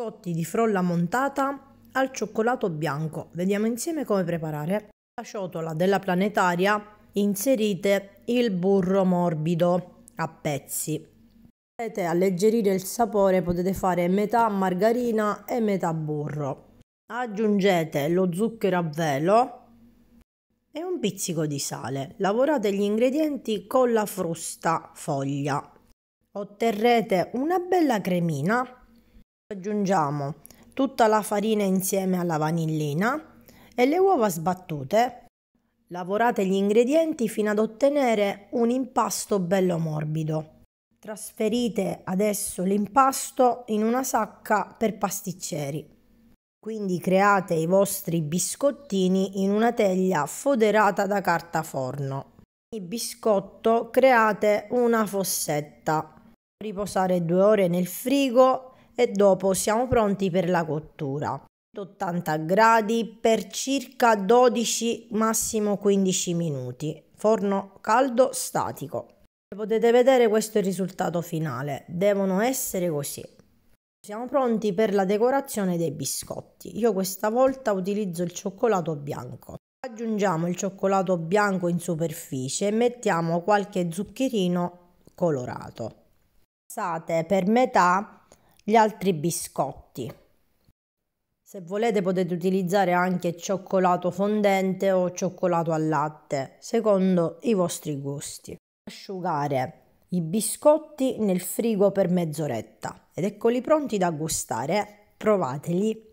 biscotti di frolla montata al cioccolato bianco. Vediamo insieme come preparare. La ciotola della planetaria inserite il burro morbido a pezzi. Potete alleggerire il sapore, potete fare metà margarina e metà burro. Aggiungete lo zucchero a velo e un pizzico di sale. Lavorate gli ingredienti con la frusta foglia. Otterrete una bella cremina Aggiungiamo tutta la farina insieme alla vanillina e le uova sbattute. Lavorate gli ingredienti fino ad ottenere un impasto bello morbido. Trasferite adesso l'impasto in una sacca per pasticceri. Quindi create i vostri biscottini in una teglia foderata da carta forno. Il biscotto create una fossetta. Riposare due ore nel frigo e dopo siamo pronti per la cottura. 80 gradi per circa 12 massimo 15 minuti. Forno caldo statico. Come potete vedere questo è il risultato finale. Devono essere così. Siamo pronti per la decorazione dei biscotti. Io questa volta utilizzo il cioccolato bianco. Aggiungiamo il cioccolato bianco in superficie e mettiamo qualche zuccherino colorato. Passate per metà gli altri biscotti. Se volete potete utilizzare anche cioccolato fondente o cioccolato al latte, secondo i vostri gusti. Asciugare i biscotti nel frigo per mezz'oretta ed eccoli pronti da gustare. Provateli